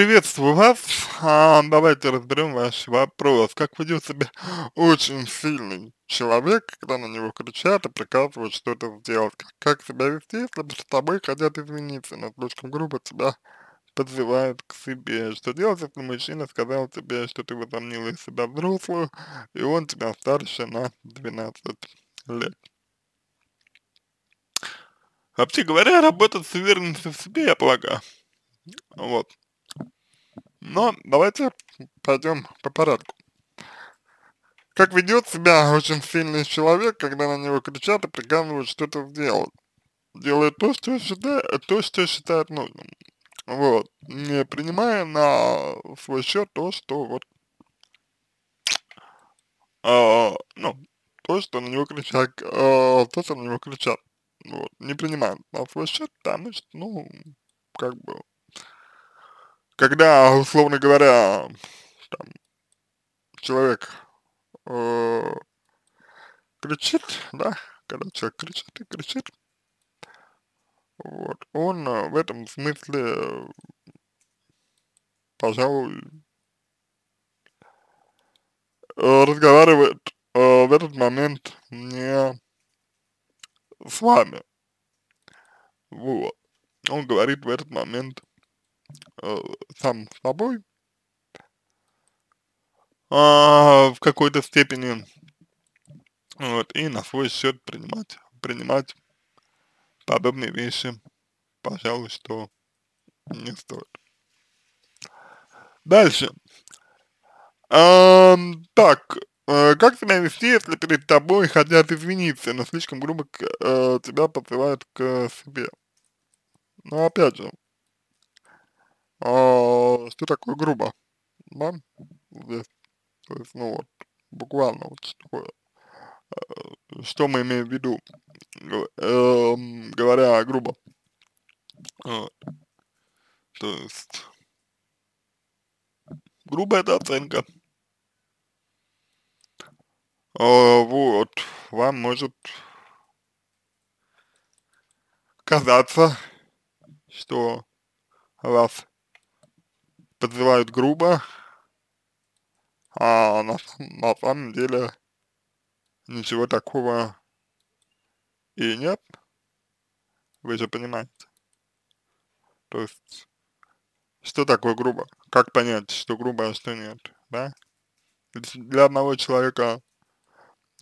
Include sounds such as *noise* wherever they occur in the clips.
Приветствую вас. А, давайте разберем ваш вопрос. Как ведет себя очень сильный человек, когда на него кричат и приказывают что-то сделать? Как себя вести, если с тобой хотят извиниться, на слишком грубо тебя подзывают к себе? Что делать, если мужчина сказал тебе, что ты возомнила себя взрослую, и он тебя старше на 12 лет? Вообще говоря, работать с уверенностью в себе, я полагаю. Вот. Но давайте пойдем по порядку. Как ведет себя очень сильный человек, когда на него кричат и приказывают что-то сделать? Делает то, что считает, э, то, что считает нужным. Вот. Не принимая на свой счет то, что вот э, ну, то, что на него кричат, э, то, что на него кричат. Вот. Не принимают на свой счет, потому что, ну, как бы, когда, условно говоря, там, человек э, кричит, да, когда человек кричит и кричит, вот, он э, в этом смысле, э, пожалуй, разговаривает э, в этот момент не с вами, вот, он говорит в этот момент Э, сам с собой, э, в какой-то степени, вот, и на свой счет принимать, принимать подобные вещи, пожалуй, что не стоит. Дальше. Эм, так, э, как себя вести, если перед тобой хотят извиниться, но слишком грубо к, э, тебя подзывают к себе? Ну, опять же, что а, такое грубо, да, здесь, то есть, ну вот, буквально вот что такое, э, что мы имеем в виду, эм, говоря грубо, э, то есть, грубо это оценка, а, вот, вам может казаться, что вас подзывают грубо, а на, на самом деле ничего такого и нет, вы же понимаете. То есть, что такое грубо? Как понять, что грубо, а что нет, да? Для одного человека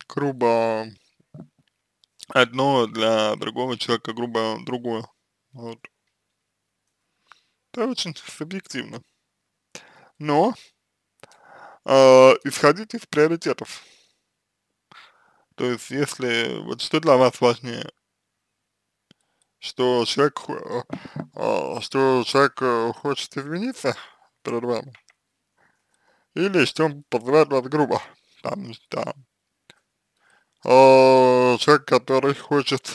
грубо одно, для другого человека грубо другое, вот. Это очень субъективно но ну, э, а, исходите из приоритетов. То есть, если, вот что для вас важнее, что человек, э, что человек э, хочет измениться перед вами, или что он позволяет вас грубо, там, там, э, а, человек, который хочет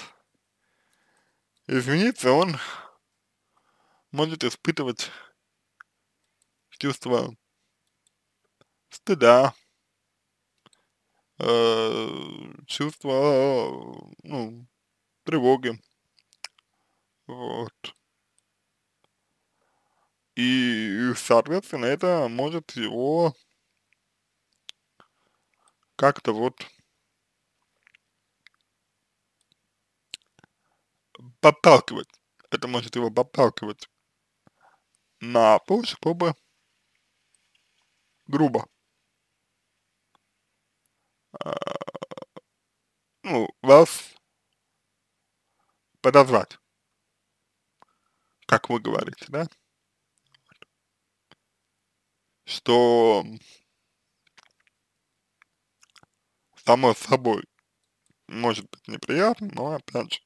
измениться, он может испытывать чувство стыда, э, чувство, ну, тревоги. Вот. И, соответственно, это может его как-то вот подталкивать. Это может его подталкивать на то, чтобы грубо. А, ну, вас подозвать, как вы говорите, да? Что само собой может быть неприятно, но опять же,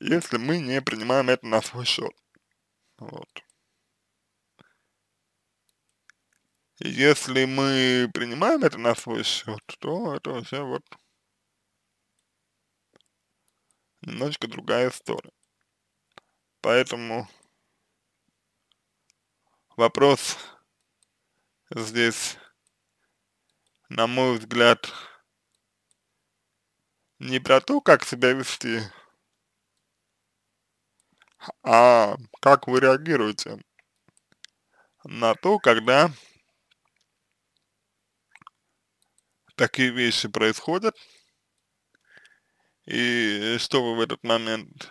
если мы не принимаем это на свой счет. Вот. Если мы принимаем это на свой счет, то это вообще вот немножечко другая история. Поэтому вопрос здесь, на мой взгляд, не про то, как себя вести, а как вы реагируете на то, когда такие вещи происходят, и э, что вы в этот момент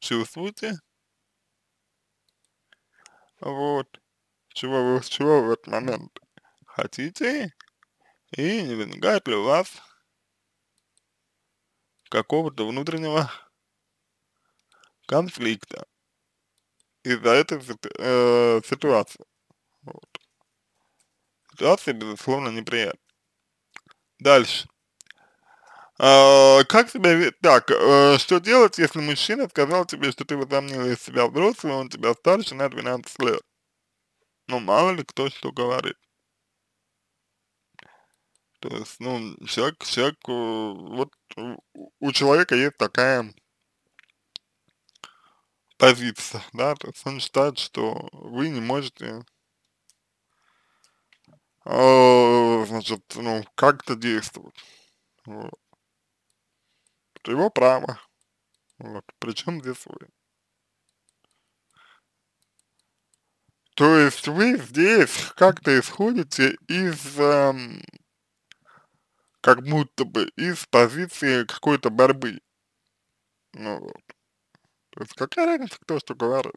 чувствуете, вот, чего вы, чего вы в этот момент хотите, и не возникает ли у вас какого-то внутреннего конфликта из-за этой э, ситуации. Вот ситуация, безусловно, неприятно. Дальше. Uh, как тебе так, э, что делать, если мужчина сказал тебе, что ты возомнил из себя взрослого, он тебя старше на 12 лет? Ну, мало ли кто что говорит. То есть, ну, человек, человек, вот у человека есть такая позиция, да, то есть он считает, что вы не можете э, значит, ну, как-то действовать. Вот. его право. Вот. Причем здесь вы? То есть вы здесь как-то исходите из, эм, как будто бы из позиции какой-то борьбы. Ну вот. То есть какая разница, кто что говорит?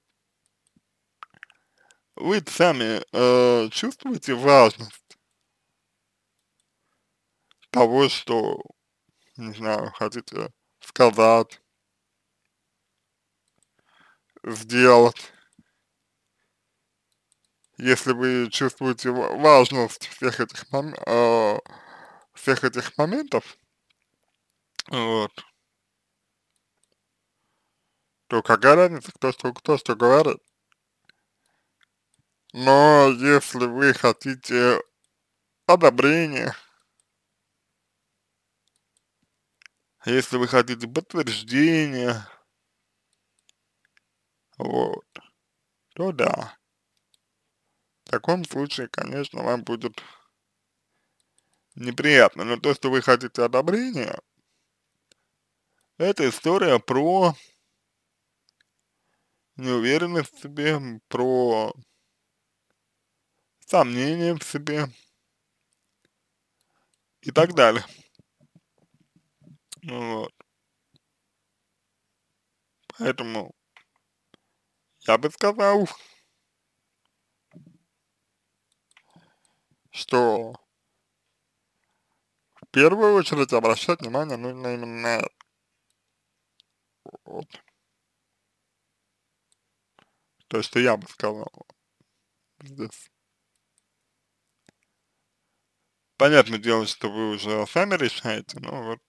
вы сами э, чувствуете важность того, что, не знаю, хотите сказать, сделать. Если вы чувствуете важность всех этих, э, всех этих моментов, вот, то какая разница, кто что, кто что говорит. Но если вы хотите одобрения, если вы хотите подтверждения, вот, то да. В таком случае, конечно, вам будет неприятно. Но то, что вы хотите одобрения, это история про неуверенность в себе, про сомнения в себе и так далее. Ну вот. Поэтому я бы сказал, что в первую очередь обращать внимание нужно именно на это. Вот. То, что я бы сказал здесь понятное дело, что вы уже сами решаете, но вот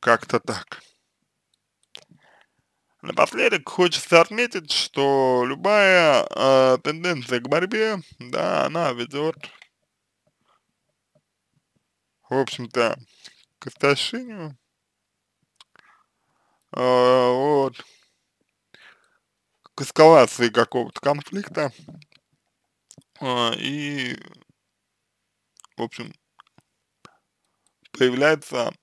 как-то так. Напоследок хочется отметить, что любая э, тенденция к борьбе, да, она ведет, в общем-то, к истощению. Э, вот к эскалации какого-то конфликта э, и в общем, появляется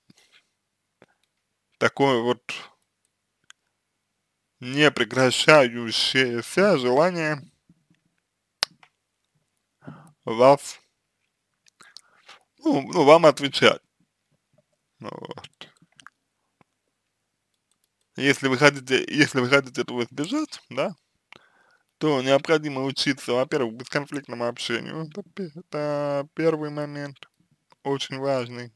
такое вот непрекращающееся желание вас, ну, ну вам отвечать. Ну вот. Если вы хотите, если вы хотите этого избежать, да, то необходимо учиться, во-первых, бесконфликтному общению. Это, это первый момент, очень важный.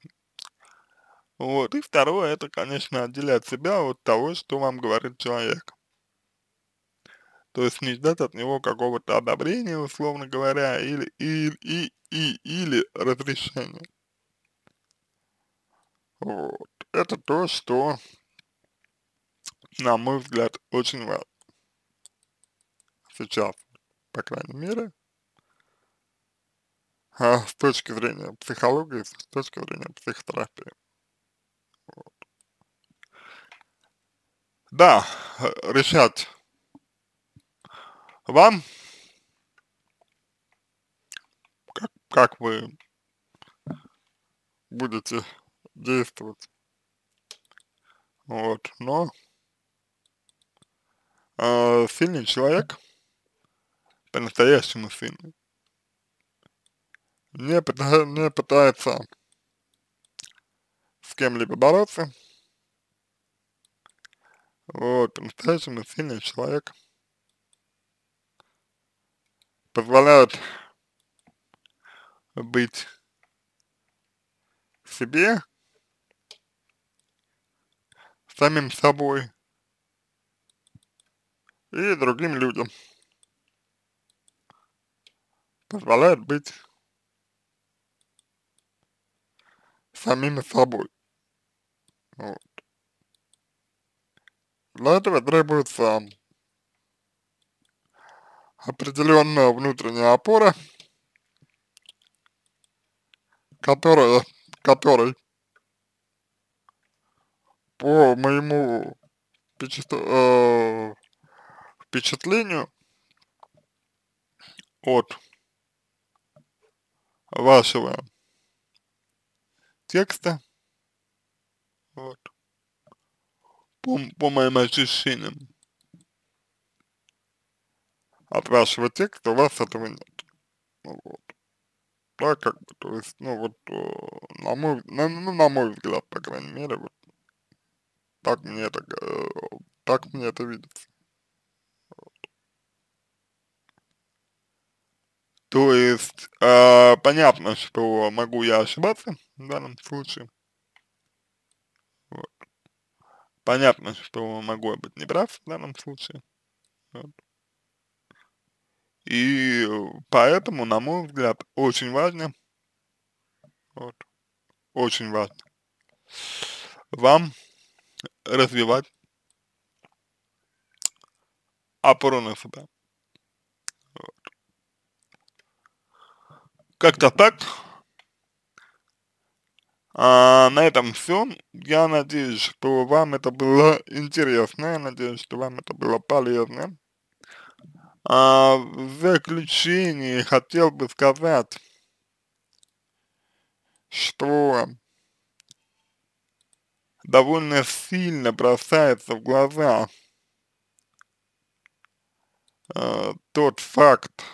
Вот. И второе, это, конечно, отделять себя от того, что вам говорит человек. То есть не ждать от него какого-то одобрения, условно говоря, или, или, и, и, или разрешения. Вот. Это то, что, на мой взгляд, очень важно сейчас, по крайней мере, а, с точки зрения психологии, с точки зрения психотерапии. Вот. Да, э, решать вам, как, как вы будете действовать. Вот, но э, сильный человек – по-настоящему сильный. Не, *laughs* не пытается с кем-либо бороться. Вот, по-настоящему сильный человек позволяет быть себе, самим собой и другим людям позволяет быть самим собой. Вот. Для этого требуется определенная внутренняя опора, которая, которой, по моему э, впечатлению от вашего текста, вот, по, по моим ощущениям, от вашего текста у вас этого нет. Ну вот. Да, как бы, то есть, ну вот, э, на мой, на, ну, на мой взгляд, по крайней мере, вот, так мне это, э, так мне это видится. То есть, э, понятно, что могу я ошибаться в данном случае. Вот. Понятно, что могу я быть неправ в данном случае. Вот. И поэтому, на мой взгляд, очень важно, вот, очень важно вам развивать опору на себя. Как-то так. А, на этом все. Я надеюсь, что вам это было интересно. Я надеюсь, что вам это было полезно. А, в заключение хотел бы сказать, что довольно сильно бросается в глаза э, тот факт,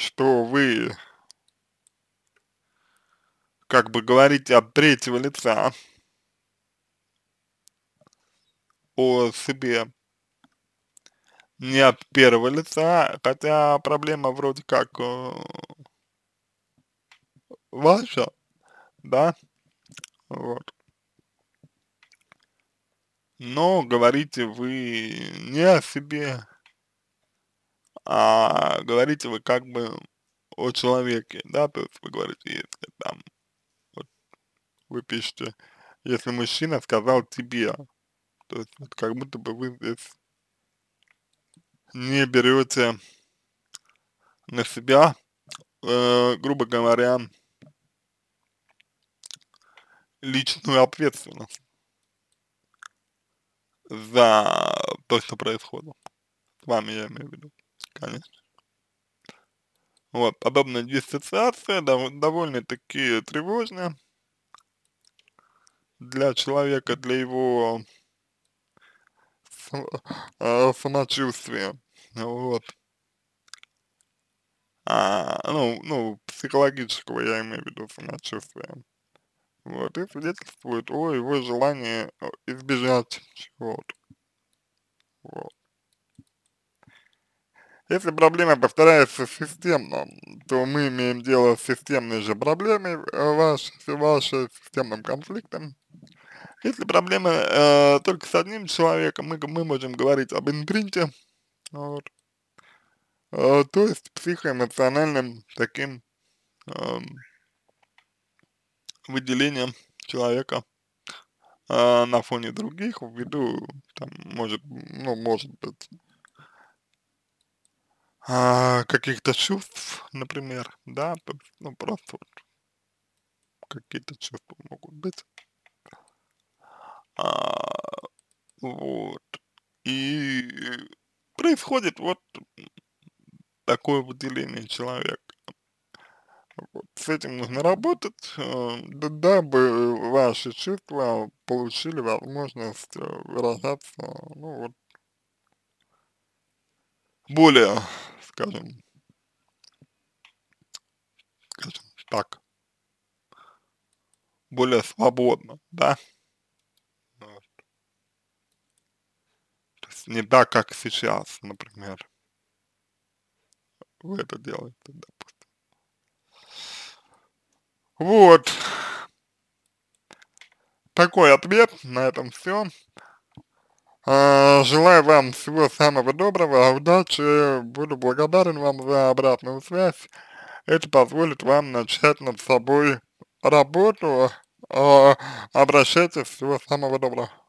что вы как бы говорите от третьего лица о себе, не от первого лица, хотя проблема вроде как э, ваша, да, вот. Но говорите вы не о себе, а говорите вы как бы о человеке, да, то есть вы говорите, если там, вот вы пишете, если мужчина сказал тебе, то есть вот как будто бы вы здесь не берете на себя, э, грубо говоря, личную ответственность за то, что происходит. С вами я имею в виду конечно. Вот, подобная диссоциация дов довольно-таки тревожна для человека, для его а, самочувствия, вот. А, ну, ну, психологического я имею в виду самочувствия. Вот, и свидетельствует о его желании э, избежать чего-то. Вот. Если проблема повторяется системно, то мы имеем дело с системной же проблемой, э, ваш, вашим системным конфликтом. Если проблема э, только с одним человеком, мы, мы можем говорить об импринте, вот, э, то есть психоэмоциональным таким э, выделением человека э, на фоне других, ввиду, там, может, ну, может быть, а, каких-то чувств, например, да, то есть, ну, просто вот какие-то чувства могут быть. А, вот. И происходит вот такое выделение человека. Вот, с этим нужно работать, а, дабы ваши чувства получили возможность выражаться, э, ну вот, более, скажем, скажем так, более свободно, да? Вот. То есть не так, как сейчас, например. Вы это делаете, допустим. Вот. Такой ответ, на этом все. А, желаю вам всего самого доброго, удачи, буду благодарен вам за обратную связь. Это позволит вам начать над собой работу. А, обращайтесь, всего самого доброго.